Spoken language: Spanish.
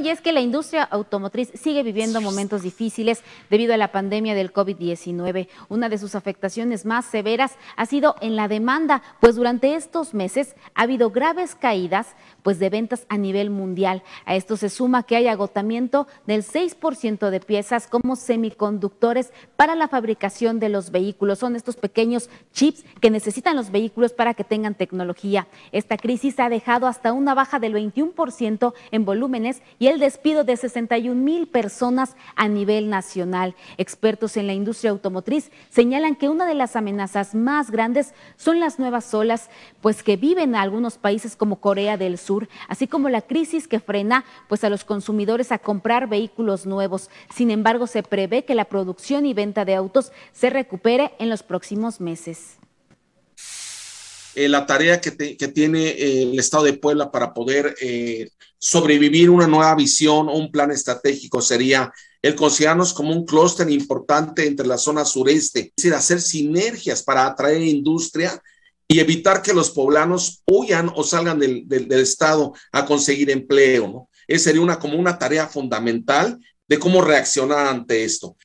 Y es que la industria automotriz sigue viviendo momentos difíciles debido a la pandemia del COVID-19. Una de sus afectaciones más severas ha sido en la demanda, pues durante estos meses ha habido graves caídas pues de ventas a nivel mundial. A esto se suma que hay agotamiento del 6% de piezas como semiconductores para la fabricación de los vehículos. Son estos pequeños chips que necesitan los vehículos para que tengan tecnología. Esta crisis ha dejado hasta una baja del 21% en volúmenes y el despido de 61 mil personas a nivel nacional. Expertos en la industria automotriz señalan que una de las amenazas más grandes son las nuevas olas, pues que viven algunos países como Corea del Sur, así como la crisis que frena pues a los consumidores a comprar vehículos nuevos. Sin embargo, se prevé que la producción y venta de autos se recupere en los próximos meses. Eh, la tarea que, tiene eh, el Estado de Puebla para poder eh, sobrevivir una nueva visión o un plan estratégico sería el considerarnos como un clúster importante entre la zona sureste, es decir, hacer sinergias para atraer industria y evitar que los poblanos huyan o salgan del, Estado a conseguir empleo. ¿no? Esa sería como una tarea fundamental de cómo reaccionar ante esto.